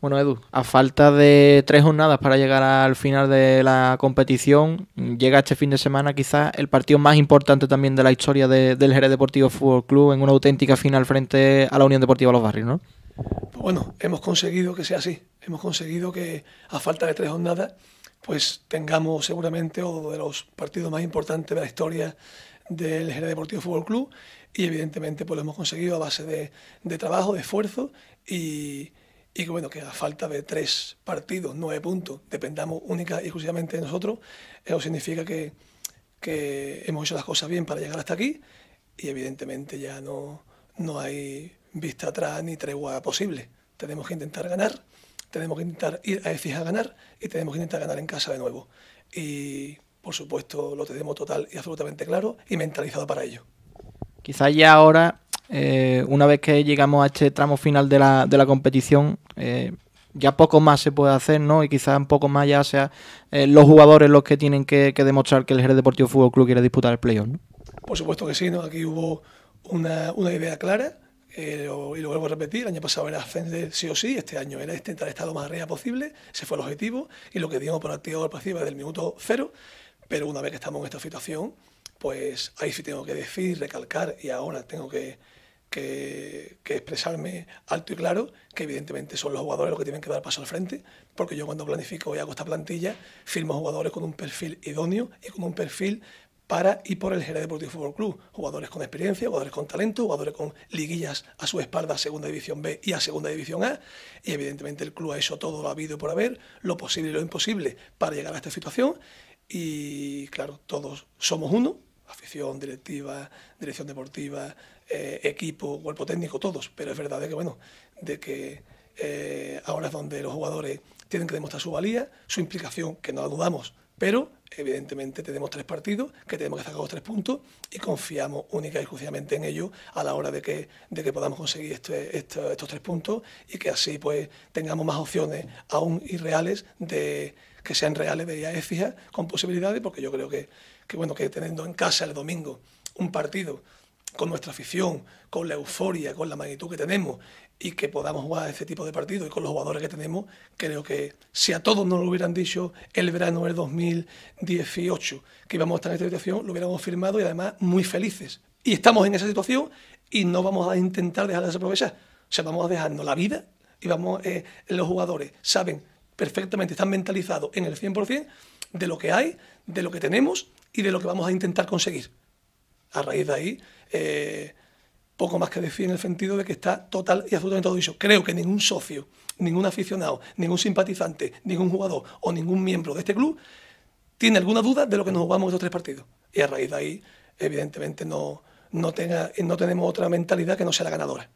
Bueno, Edu, a falta de tres jornadas para llegar al final de la competición, llega este fin de semana quizás el partido más importante también de la historia del Jerez Deportivo Fútbol Club en una auténtica final frente a la Unión Deportiva Los Barrios, ¿no? Pues bueno, hemos conseguido que sea así. Hemos conseguido que a falta de tres jornadas, pues tengamos seguramente uno de los partidos más importantes de la historia del Jerez Deportivo Fútbol Club y evidentemente pues lo hemos conseguido a base de trabajo, de esfuerzo y y que bueno, que a falta de tres partidos, nueve puntos, dependamos única y exclusivamente de nosotros, eso significa que, hemos hecho las cosas bien para llegar hasta aquí y evidentemente ya no, no hay vista atrás ni tregua posible. Tenemos que intentar ganar, tenemos que intentar ir a EFIS a ganar y tenemos que intentar ganar en casa de nuevo. Y por supuesto lo tenemos total y absolutamente claro y mentalizado para ello. Quizás ya ahora eh, una vez que llegamos a este tramo final de la, de la competición, eh, ya poco más se puede hacer, ¿no? Y quizás un poco más ya sea eh, los jugadores los que tienen que, demostrar que el Jerez Deportivo Fútbol Club quiere disputar el playoff, ¿no? Por supuesto que sí, ¿no? Aquí hubo una, idea clara, y lo vuelvo a repetir, el año pasado era ascender sí o sí, este año era intentar este, estar lo más arriba posible, ese fue el objetivo, y lo que dimos por activo al pasivo es del minuto cero, pero una vez que estamos en esta situación, pues ahí sí tengo que decir, recalcar, y ahora tengo que que, expresarme alto y claro, que evidentemente son los jugadores los que tienen que dar paso al frente, porque yo cuando planifico y hago esta plantilla, firmo jugadores con un perfil idóneo y con un perfil para y por el Jerez Deportivo Fútbol Club. Jugadores con experiencia, jugadores con talento, jugadores con liguillas a su espalda Segunda División B y a Segunda División A. Y evidentemente el club ha hecho todo lo habido por haber, lo posible y lo imposible para llegar a esta situación. Y claro, todos somos uno, afición, directiva, dirección deportiva, eh, equipo, cuerpo técnico, todos. Pero es verdad que, bueno, de que eh, ahora es donde los jugadores tienen que demostrar su valía, su implicación, que no la dudamos, pero, evidentemente, tenemos tres partidos que tenemos que sacar los tres puntos y confiamos única y exclusivamente en ellos a la hora de que, podamos conseguir este, este, estos tres puntos y que así pues tengamos más opciones aún irreales de que sean reales de fijas con posibilidades, porque yo creo que, que bueno, que teniendo en casa el domingo un partido con nuestra afición, con la euforia, con la magnitud que tenemos y que podamos jugar este tipo de partidos y con los jugadores que tenemos, creo que si a todos nos lo hubieran dicho el verano del 2018 que íbamos a estar en esta situación, lo hubiéramos firmado y además muy felices. Y estamos en esa situación y no vamos a intentar dejar de aprovechar. O sea, vamos a dejarnos la vida y vamos, eh, los jugadores saben perfectamente, están mentalizados en el 100% de lo que hay, de lo que tenemos y de lo que vamos a intentar conseguir a raíz de ahí, eh, poco más que decir en el sentido de que está total y absolutamente todo dicho. Creo que ningún socio, ningún aficionado, ningún simpatizante, ningún jugador o ningún miembro de este club tiene alguna duda de lo que nos jugamos estos tres partidos. Y a raíz de ahí, evidentemente, no, tenga, no tenemos otra mentalidad que no sea la ganadora.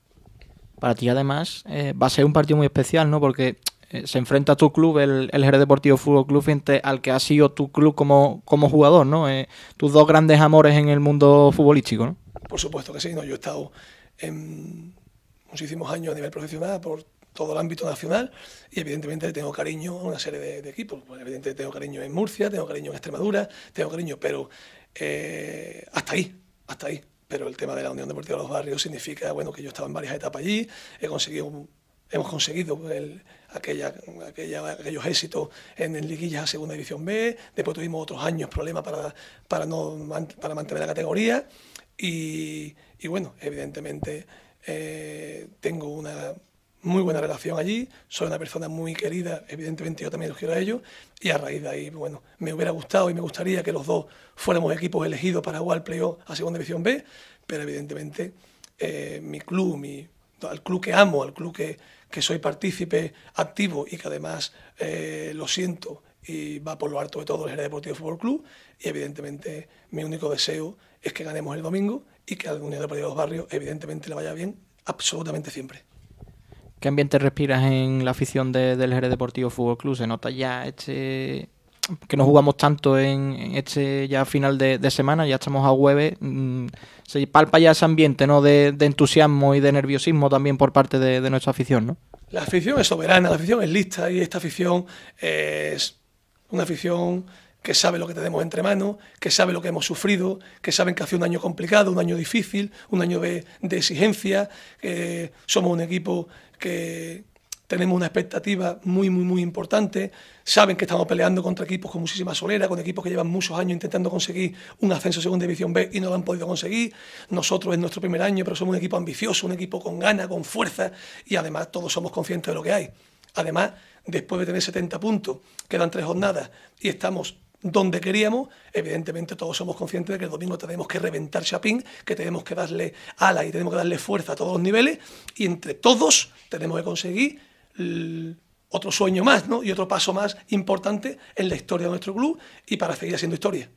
Para ti, además, eh, va a ser un partido muy especial, ¿no? Porque eh, se enfrenta a tu club, el, el, Jerez Deportivo Fútbol Club, frente al que ha sido tu club como, como jugador, ¿no? Eh, tus dos grandes amores en el mundo futbolístico, ¿no? Por supuesto que sí, ¿no? yo he estado en muchísimos años a nivel profesional por todo el ámbito nacional y evidentemente tengo cariño a una serie de, equipos. Pues, evidentemente tengo cariño en Murcia, tengo cariño en Extremadura, tengo cariño, pero eh, hasta ahí, hasta ahí pero el tema de la Unión Deportiva de los Barrios significa bueno que yo estaba en varias etapas allí, he conseguido un hemos conseguido aquellos éxitos en, liguillas a segunda división B, después tuvimos otros años problemas para, para, no, para mantener la categoría y, bueno, evidentemente eh, tengo una muy buena relación allí, soy una persona muy querida, evidentemente yo también los quiero a ellos, y a raíz de ahí, bueno, me hubiera gustado y me gustaría que los dos fuéramos equipos elegidos para jugar el playoff a Segunda División B, pero evidentemente eh, mi club, mi, al club que amo, al club que, que soy partícipe activo y que además eh, lo siento y va por lo alto de todo el Jerez Deportivo Fútbol Club. Y evidentemente mi único deseo es que ganemos el domingo y que al Unión Deportivo de los Barrios evidentemente le vaya bien absolutamente siempre. ¿Qué ambiente respiras en la afición del Jerez Deportivo Fútbol Club? ¿Se nota ya este que no jugamos tanto en este ya final de, semana, ya estamos a jueves, mm, se palpa ya ese ambiente ¿no? De, entusiasmo y de nerviosismo también por parte de, nuestra afición. ¿no? La afición es soberana, la afición es lista y esta afición es una afición que sabe lo que tenemos entre manos, que sabe lo que hemos sufrido, que saben que hace un año complicado, un año difícil, un año de, exigencia, que somos un equipo que, tenemos una expectativa muy, muy, muy importante. Saben que estamos peleando contra equipos con muchísima solera, con equipos que llevan muchos años intentando conseguir un ascenso a Segunda División B y no lo han podido conseguir. Nosotros es nuestro primer año, pero somos un equipo ambicioso, un equipo con ganas, con fuerza y además todos somos conscientes de lo que hay. Además, después de tener 70 puntos, quedan tres jornadas y estamos donde queríamos, evidentemente todos somos conscientes de que el domingo tenemos que reventar Chapín, que tenemos que darle ala y tenemos que darle fuerza a todos los niveles y entre todos tenemos que conseguir otro sueño más ¿no? y otro paso más importante en la historia de nuestro club y para seguir haciendo historia.